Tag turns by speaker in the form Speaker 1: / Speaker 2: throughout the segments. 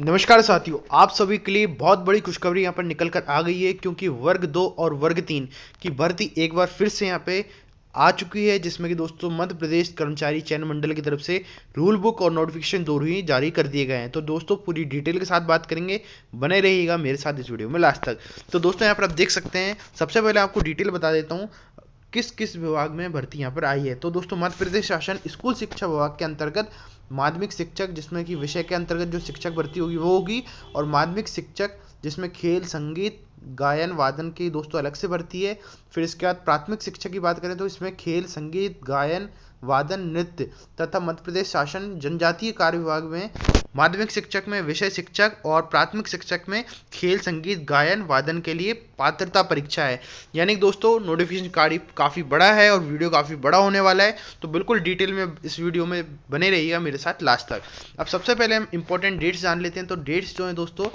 Speaker 1: नमस्कार साथियों आप सभी के लिए बहुत बड़ी खुशखबरी यहाँ पर निकल कर आ गई है क्योंकि वर्ग दो और वर्ग तीन की भर्ती एक बार फिर से यहाँ पे आ चुकी है जिसमें कि दोस्तों मध्य प्रदेश कर्मचारी चयन मंडल की तरफ से रूल बुक और नोटिफिकेशन दोनों ही जारी कर दिए गए हैं तो दोस्तों पूरी डिटेल के साथ बात करेंगे बने रहिएगा मेरे साथ इस वीडियो में लास्ट तक तो दोस्तों यहाँ पर आप देख सकते हैं सबसे पहले आपको डिटेल बता देता हूँ किस किस विभाग में भर्ती यहाँ पर आई है तो दोस्तों मध्य प्रदेश शासन स्कूल शिक्षा विभाग के अंतर्गत माध्यमिक शिक्षक जिसमें कि विषय के अंतर्गत जो शिक्षक भर्ती होगी वो होगी और माध्यमिक शिक्षक जिसमें खेल संगीत गायन वादन की दोस्तों तो अलग से भर्ती है फिर इसके बाद प्राथमिक शिक्षा की बात करें तो इसमें खेल संगीत गायन वादन नृत्य तथा मध्य प्रदेश शासन जनजातीय कार्य विभाग में माध्यमिक शिक्षक में विषय शिक्षक और प्राथमिक शिक्षक में खेल संगीत गायन वादन के लिए पात्रता परीक्षा है यानी दोस्तों नोटिफिकेशन कार्ड काफ़ी बड़ा है और वीडियो काफ़ी बड़ा होने वाला है तो बिल्कुल डिटेल में इस वीडियो में बने रहिएगा मेरे साथ लास्ट तक अब सबसे पहले हम इंपॉर्टेंट डेट्स जान लेते हैं तो डेट्स जो हैं दोस्तों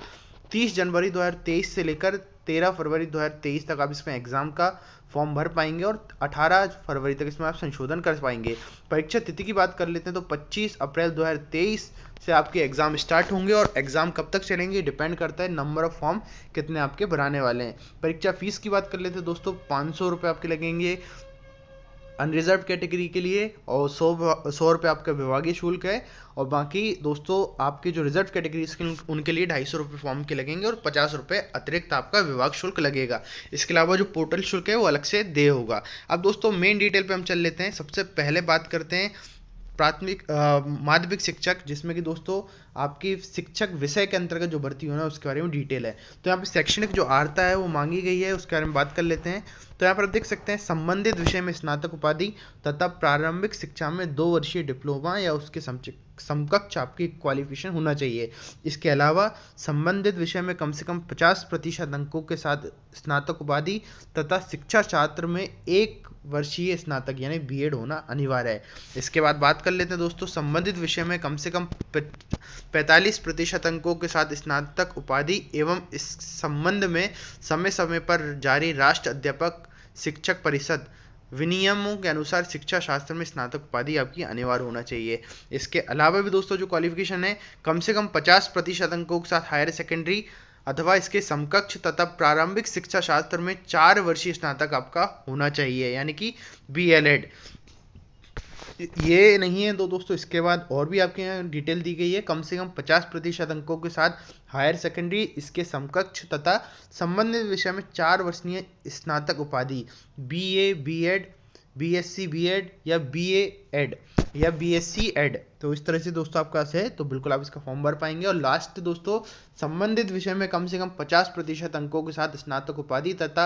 Speaker 1: 30 जनवरी 2023 से लेकर 13 फरवरी 2023 तक आप इसमें एग्जाम का फॉर्म भर पाएंगे और 18 फरवरी तक इसमें आप संशोधन कर पाएंगे परीक्षा तिथि की बात कर लेते हैं तो 25 अप्रैल 2023 से आपके एग्जाम स्टार्ट होंगे और एग्जाम कब तक चलेंगे डिपेंड करता है नंबर ऑफ फॉर्म कितने आपके भराने वाले हैं परीक्षा फीस की बात कर लेते हैं दोस्तों पाँच सौ आपके लगेंगे अनरिजर्व कैटेगरी के लिए और सौ सौ रुपये आपका विभागीय शुल्क है और बाकी दोस्तों आपके जो रिजर्व कैटेगरीज के उनके लिए ढाई सौ रुपये फॉर्म के लगेंगे और पचास रुपये अतिरिक्त आपका विभाग शुल्क लगेगा इसके अलावा जो पोर्टल शुल्क है वो अलग से दे होगा अब दोस्तों मेन डिटेल पर हम चल लेते हैं सबसे पहले बात करते हैं प्राथमिक माध्यमिक शिक्षक जिसमें कि दोस्तों आपकी शिक्षक विषय के अंतर्गत जो भर्ती होना है उसके बारे में डिटेल है तो यहाँ पे शैक्षणिक जो आर्ता है वो मांगी गई है उसके बारे में बात कर लेते हैं तो यहाँ पर आप देख सकते हैं संबंधित विषय में स्नातक उपाधि तथा प्रारंभिक शिक्षा में दो वर्षीय डिप्लोमा या उसके समकक्ष आपकी क्वालिफिकेशन होना चाहिए इसके अलावा संबंधित विषय में कम से कम पचास प्रतिशत अंकों के साथ स्नातक उपाधि तथा शिक्षा छात्र में एक वर्षीय स्नातक यानी बीएड होना अनिवार्य है इसके बाद बात कर लेते हैं दोस्तों संबंधित विषय में कम से कम पैंतालीस प्रतिशत अंकों के साथ स्नातक उपाधि एवं इस संबंध में समय समय पर जारी राष्ट्र अध्यापक शिक्षक परिषद विनियमों के अनुसार शिक्षा शास्त्र में स्नातक उपाधि आपकी अनिवार्य होना चाहिए इसके अलावा भी दोस्तों जो क्वालिफिकेशन है कम से कम 50 प्रतिशत अंकों के साथ हायर सेकेंडरी अथवा इसके समकक्ष तथा प्रारंभिक शिक्षा शास्त्र में चार वर्षीय स्नातक आपका होना चाहिए यानी कि बी एल एड ये नहीं है तो दोस्तों इसके बाद और भी आपके यहाँ डिटेल दी गई है कम से कम 50 प्रतिशत अंकों के साथ हायर सेकेंडरी इसके समकक्ष तथा संबंधित विषय में चार वर्षीय स्नातक उपाधि B A B Ed B S C B Ed या बी एड या बी एस सी एड तो इस तरह से दोस्तों आपका है तो बिल्कुल आप इसका फॉर्म भर पाएंगे और लास्ट दोस्तों संबंधित विषय में कम से कम 50 प्रतिशत अंकों के साथ स्नातक उपाधि तथा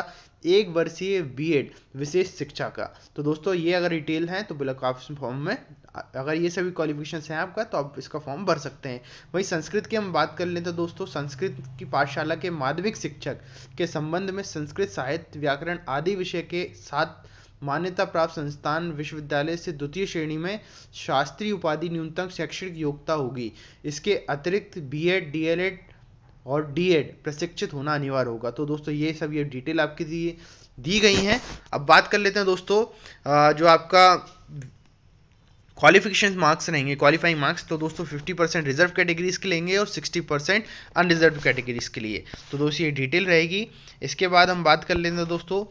Speaker 1: एक वर्षीय बी एड विशेष शिक्षा का तो दोस्तों ये अगर डिटेल है तो बिल्कुल आप फॉर्म में अगर ये सभी क्वालिफिकेशन हैं आपका तो आप इसका फॉर्म भर सकते हैं वही संस्कृत की हम बात कर लें तो दोस्तों संस्कृत की पाठशाला के माध्यमिक शिक्षक के संबंध में संस्कृत साहित्य व्याकरण आदि विषय के साथ मान्यता प्राप्त संस्थान विश्वविद्यालय से द्वितीय श्रेणी में शास्त्रीय उपाधि न्यूनतम शैक्षणिक योग्यता होगी इसके अतिरिक्त बीएड डीएलएड और डीएड प्रशिक्षित होना अनिवार्य होगा तो दोस्तों ये सब ये डिटेल आपकी दी, दी गई हैं अब बात कर लेते हैं दोस्तों जो आपका क्वालिफिकेशन मार्क्स रहेंगे क्वालिफाइंग मार्क्स तो दोस्तों 50 परसेंट रिजर्व कैटेगरीज के लेंगे और 60 परसेंट अनरिजर्व कैटेगरीज के लिए तो दोस्तों ये डिटेल रहेगी इसके बाद हम बात कर लेंगे दोस्तों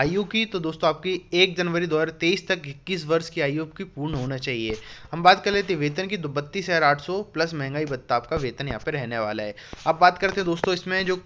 Speaker 1: आयु की तो दोस्तों आपकी एक जनवरी 2023 तक इक्कीस वर्ष की आयु की पूर्ण होना चाहिए हम बात कर लेते हैं वेतन की तो बत्तीस हज़ार आठ सौ प्लस महंगाई भत्ता आपका वेतन यहाँ पर रहने वाला है अब बात करते हैं दोस्तों इसमें जो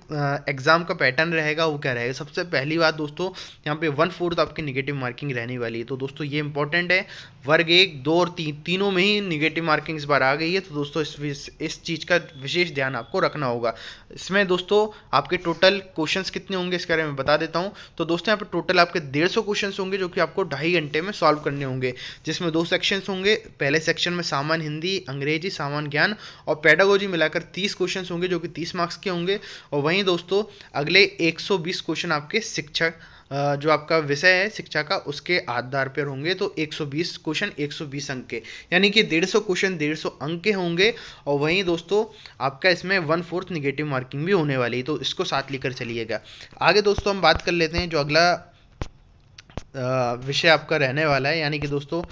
Speaker 1: एग्ज़ाम का पैटर्न रहेगा वो क्या रहेगा सबसे पहली बात दोस्तों यहाँ पे वन फोर्थ आपकी निगेटिव मार्किंग रहने वाली है तो दोस्तों ये इंपॉर्टेंट है वर्ग एक दो और तीन तीनों में ही निगेटिव मार्किंग इस बार आ गई है तो दोस्तों इस इस चीज़ का विशेष ध्यान आपको रखना होगा इसमें दोस्तों आपके टोटल क्वेश्चन कितने होंगे इसके बारे में बता देता हूँ तो दोस्तों यहाँ पर टोटल आपके डेढ़ सौ क्वेश्चन होंगे जो कि आपको ढाई घंटे में सॉल्व करने होंगे जिसमें दो सेक्शन होंगे पहले सेक्शन में सामान्य हिंदी अंग्रेजी सामान्य ज्ञान और पैडागोजी मिलाकर तीस क्वेश्चन होंगे जो कि तीस मार्क्स के होंगे और वहीं दोस्तों अगले एक क्वेश्चन आपके शिक्षक जो आपका विषय है शिक्षा का उसके आधार पर होंगे तो 120 क्वेश्चन 120 अंक के यानी कि 150 क्वेश्चन 150 अंक के होंगे और वहीं दोस्तों आपका इसमें वन फोर्थ निगेटिव मार्किंग भी होने वाली है तो इसको साथ लेकर चलिएगा आगे दोस्तों हम बात कर लेते हैं जो अगला विषय आपका रहने वाला है यानी कि दोस्तों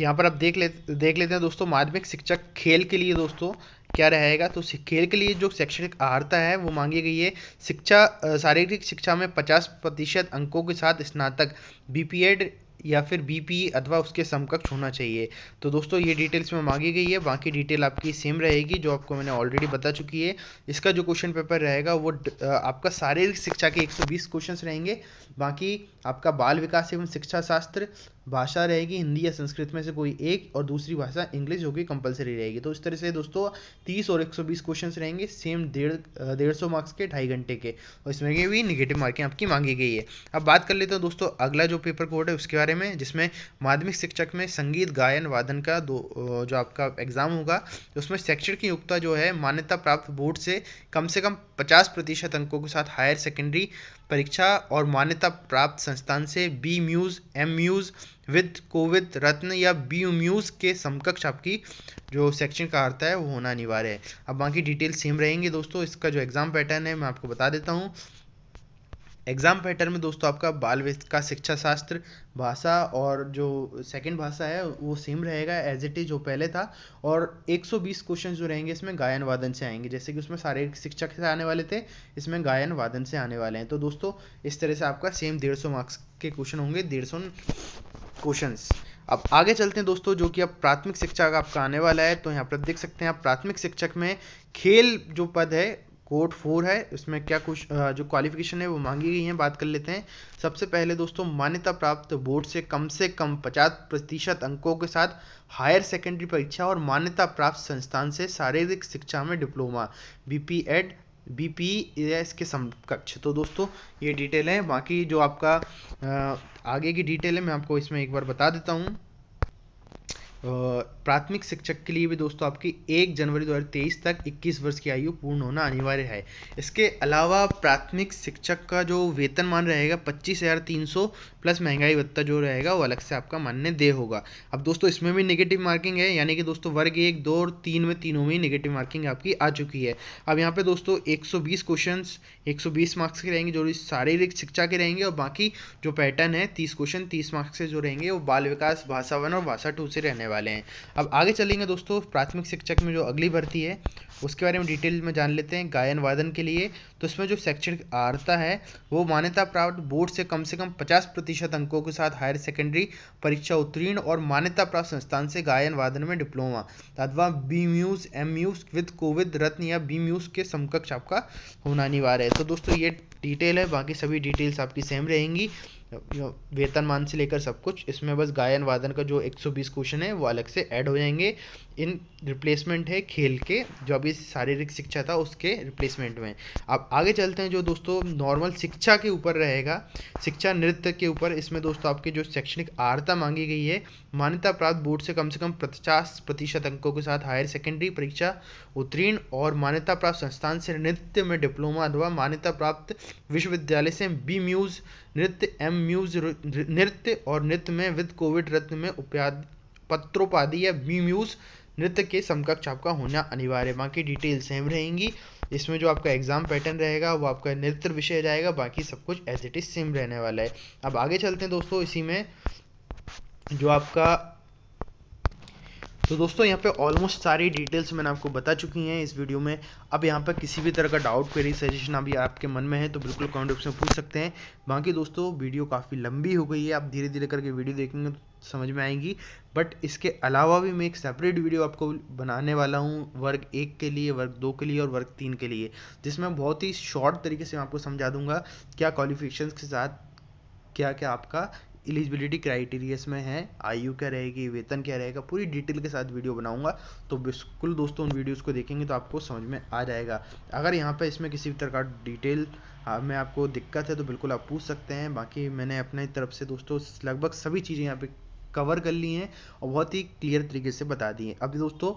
Speaker 1: यहाँ पर आप देख ले देख लेते हैं दोस्तों माध्यमिक शिक्षक खेल के लिए दोस्तों क्या रहेगा तो खेल के लिए जो शैक्षणिक आहारता है वो मांगी गई है शिक्षा शारीरिक शिक्षा में पचास प्रतिशत अंकों के साथ स्नातक बी पी एड या फिर बीपी अथवा उसके समकक्ष होना चाहिए तो दोस्तों ये डिटेल्स में मांगी गई है बाकी डिटेल आपकी सेम रहेगी जो आपको मैंने ऑलरेडी बता चुकी है इसका जो क्वेश्चन पेपर रहेगा वो आपका शारीरिक शिक्षा के 120 क्वेश्चंस रहेंगे बाकी आपका बाल विकास एवं शिक्षा शास्त्र भाषा रहेगी हिंदी या संस्कृत में से कोई एक और दूसरी भाषा इंग्लिश जो कि कंपलसरी रहेगी तो इस तरह से दोस्तों तीस और एक सौ बीस क्वेश्चन रहेंगे सेम डेढ़ डेढ़ सौ मार्क्स के ढाई घंटे के और इसमें के भी निगेटिव मार्किंग आपकी मांगी गई है अब बात कर लेते हैं दोस्तों अगला जो पेपर कोड है उसके बारे में जिसमें माध्यमिक शिक्षक में संगीत गायन वादन का दो जो आपका एग्जाम होगा उसमें शैक्षणिक की योग्यता जो है मान्यता प्राप्त बोर्ड से कम से कम पचास प्रतिशत अंकों के साथ हायर सेकेंडरी परीक्षा और मान्यता प्राप्त संस्थान से बी म्यूज़ एम म्यूज़ विद कोविद रत्न या बी म्यूज़ के समकक्ष आपकी जो सेक्शन का अर्थ है वो होना अनिवार्य है अब बाकी डिटेल सेम रहेंगे दोस्तों इसका जो एग्ज़ाम पैटर्न है मैं आपको बता देता हूँ एग्ज़ाम पैटर्न में दोस्तों आपका बाल वित्त का शिक्षा शास्त्र भाषा और जो सेकंड भाषा है वो सेम रहेगा एज इट इज़ जो पहले था और 120 क्वेश्चन जो रहेंगे इसमें गायन वादन से आएंगे जैसे कि उसमें सारे शिक्षक से आने वाले थे इसमें गायन वादन से आने वाले हैं तो दोस्तों इस तरह से आपका सेम डेढ़ मार्क्स के क्वेश्चन होंगे डेढ़ क्वेश्चन अब आगे चलते हैं दोस्तों जो कि अब प्राथमिक शिक्षा का आपका आने वाला है तो यहाँ पर देख सकते हैं आप प्राथमिक शिक्षक में खेल जो पद है कोर्ट फोर है इसमें क्या कुछ जो क्वालिफिकेशन है वो मांगी गई है बात कर लेते हैं सबसे पहले दोस्तों मान्यता प्राप्त बोर्ड से कम से कम 50 प्रतिशत अंकों के साथ हायर सेकेंडरी परीक्षा और मान्यता प्राप्त संस्थान से शारीरिक शिक्षा में diploma B P Ed B P S के समकक्ष तो दोस्तों ये डिटेल है बाकी जो आपका आगे की डिटेल है मैं आपको इसमें एक बार बता देता हूँ प्राथमिक शिक्षक के लिए भी दोस्तों आपकी एक जनवरी 2023 तक 21 वर्ष की आयु पूर्ण होना अनिवार्य है इसके अलावा प्राथमिक शिक्षक का जो वेतनमान रहेगा पच्चीस हज़ार तीन सौ प्लस महंगाई भत्ता जो रहेगा वो अलग से आपका मान्य दे होगा अब दोस्तों इसमें भी निगेटिव मार्किंग है यानी कि दोस्तों वर्ग एक दो और तीन में तीनों में निगेटिव मार्किंग आपकी आ चुकी है अब यहाँ पे दोस्तों 120 क्वेश्चंस 120 मार्क्स के रहेंगे जो शारीरिक शिक्षा के रहेंगे और बाकी जो पैटर्न है तीस क्वेश्चन तीस मार्क्स से जो रहेंगे वो बाल विकास भाषा वन और भाषा टू से रहने वाले हैं अब आगे चलेंगे दोस्तों प्राथमिक शिक्षक में जो अगली भर्ती है उसके बारे में डिटेल में जान लेते हैं गायन वादन के लिए तो इसमें जो शैक्षणिक आर्ता है वो मान्यता प्राप्त बोर्ड से कम से कम 50 प्रतिशत अंकों के साथ हायर सेकेंडरी परीक्षा उत्तीर्ण और मान्यता प्राप्त संस्थान से गायन वादन में डिप्लोमा अथवा बी म्यूज एम यूज विद कोविद रत्न या बी म्यूज के समकक्ष आपका होना अनिवार्य है तो दोस्तों ये डिटेल है बाकी सभी डिटेल्स आपकी सेम रहेंगी वेतनमान से लेकर सब कुछ इसमें बस गायन वादन का जो 120 क्वेश्चन है वो अलग से ऐड हो जाएंगे इन रिप्लेसमेंट है खेल के जो अभी शारीरिक शिक्षा था उसके रिप्लेसमेंट में अब आगे चलते हैं जो दोस्तों नॉर्मल शिक्षा के ऊपर रहेगा शिक्षा नृत्य के ऊपर इसमें दोस्तों आपकी जो शैक्षणिक आर्ता मांगी गई है मान्यता प्राप्त बोर्ड से कम से कम पचास प्रतिशत अंकों के साथ हायर सेकेंडरी परीक्षा उत्तीर्ण और मान्यता प्राप्त संस्थान से नृत्य में डिप्लोमा अथवा मान्यता प्राप्त विश्वविद्यालय से बी म्यूज़ नृत्य एम म्यूज नृत्य और नृत्य में विद कोविड रत्न में पत्रोपाधि या बी म्यूज नृत्य के समकक्ष आपका होना अनिवार्य बाकी डिटेल सेम रहेंगी इसमें जो आपका एग्जाम पैटर्न रहेगा वो आपका नृत्य विषय जाएगा बाकी सब कुछ एज इट इज सेम रहने वाला है अब आगे चलते हैं दोस्तों इसी में जो आपका तो दोस्तों यहाँ पे ऑलमोस्ट सारी डिटेल्स मैंने आपको बता चुकी हैं इस वीडियो में अब यहाँ पर किसी भी तरह का डाउट क्वेरी सजेशन अभी आपके मन में है तो बिल्कुल कमेंट बॉक्स में पूछ सकते हैं बाकी दोस्तों वीडियो काफ़ी लंबी हो गई है आप धीरे धीरे करके वीडियो देखेंगे तो समझ में आएंगी बट इसके अलावा भी मैं एक सेपरेट वीडियो आपको बनाने वाला हूँ वर्ग एक के लिए वर्ग दो के लिए और वर्ग तीन के लिए जिसमें बहुत ही शॉर्ट तरीके से मैं आपको समझा दूंगा क्या क्वालिफिकेशन के साथ क्या क्या आपका एलिजिबिलिटी क्राइटेरियाज में है आयु क्या रहेगी वेतन क्या रहेगा पूरी डिटेल के साथ वीडियो बनाऊंगा तो बिल्कुल दोस्तों उन वीडियोस को देखेंगे तो आपको समझ में आ जाएगा अगर यहाँ पर इसमें किसी भी तरह का डिटेल हाँ, में आपको दिक्कत है तो बिल्कुल आप पूछ सकते हैं बाकी मैंने अपने तरफ से दोस्तों लगभग सभी चीज़ें यहाँ पर कवर कर ली हैं और बहुत ही क्लियर तरीके से बता दी हैं अभी दोस्तों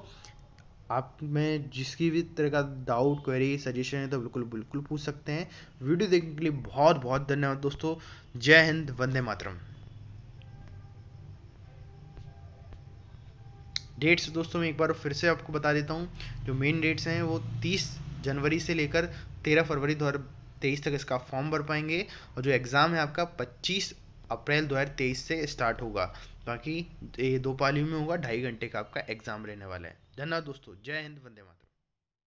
Speaker 1: आप में जिसकी भी तरह का डाउट क्वेरी सजेशन है तो बिल्कुल बिल्कुल पूछ सकते हैं वीडियो देखने के लिए बहुत बहुत धन्यवाद दोस्तों जय हिंद वंदे मातरम डेट्स दोस्तों मैं एक बार फिर से आपको बता देता हूँ जो मेन डेट्स हैं वो तीस जनवरी से लेकर तेरह फरवरी दो तेईस तक इसका फॉर्म भर पाएंगे और जो एग्ज़ाम है आपका पच्चीस अप्रैल तेईस से स्टार्ट होगा बाकी ये दो पालियों में होगा ढाई घंटे का आपका एग्ज़ाम रहने वाला है धन्यवाद दोस्तों जय हिंद वंदे माता